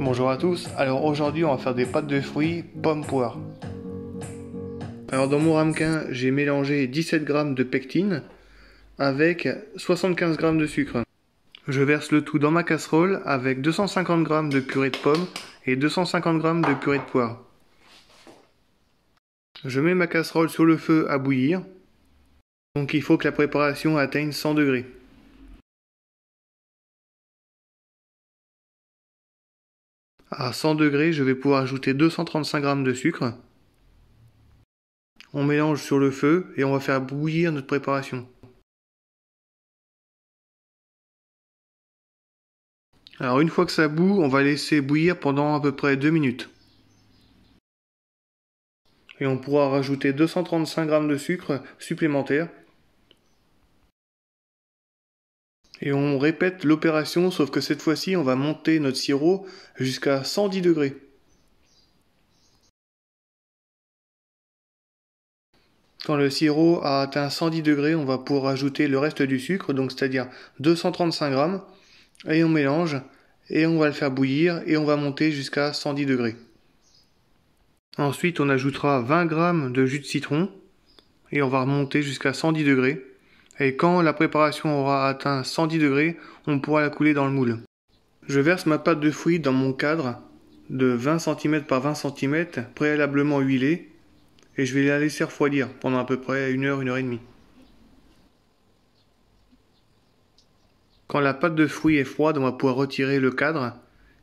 Bonjour à tous, alors aujourd'hui on va faire des pâtes de fruits, pommes, poire Alors dans mon ramequin, j'ai mélangé 17 g de pectine avec 75 g de sucre. Je verse le tout dans ma casserole avec 250 g de purée de pommes et 250 g de purée de poire. Je mets ma casserole sur le feu à bouillir, donc il faut que la préparation atteigne 100 degrés. À 100 degrés, je vais pouvoir ajouter 235 g de sucre. On mélange sur le feu et on va faire bouillir notre préparation. Alors une fois que ça boue, on va laisser bouillir pendant à peu près 2 minutes. Et on pourra rajouter 235 g de sucre supplémentaire Et on répète l'opération, sauf que cette fois-ci, on va monter notre sirop jusqu'à 110 degrés. Quand le sirop a atteint 110 degrés, on va pouvoir ajouter le reste du sucre, donc c'est-à-dire 235 grammes, et on mélange, et on va le faire bouillir, et on va monter jusqu'à 110 degrés. Ensuite, on ajoutera 20 g de jus de citron, et on va remonter jusqu'à 110 degrés et quand la préparation aura atteint 110 degrés, on pourra la couler dans le moule. Je verse ma pâte de fruits dans mon cadre de 20 cm par 20 cm préalablement huilé et je vais la laisser refroidir pendant à peu près une heure, 1 heure et demie. Quand la pâte de fruits est froide, on va pouvoir retirer le cadre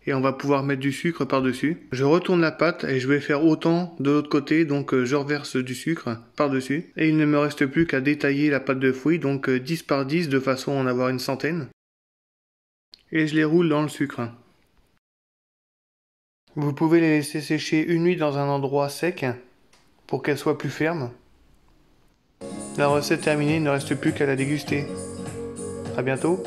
et on va pouvoir mettre du sucre par-dessus. Je retourne la pâte et je vais faire autant de l'autre côté, donc euh, je reverse du sucre par-dessus. Et il ne me reste plus qu'à détailler la pâte de fruits, donc 10 euh, par 10 de façon à en avoir une centaine. Et je les roule dans le sucre. Vous pouvez les laisser sécher une nuit dans un endroit sec pour qu'elles soient plus fermes. La recette terminée, il ne reste plus qu'à la déguster. A bientôt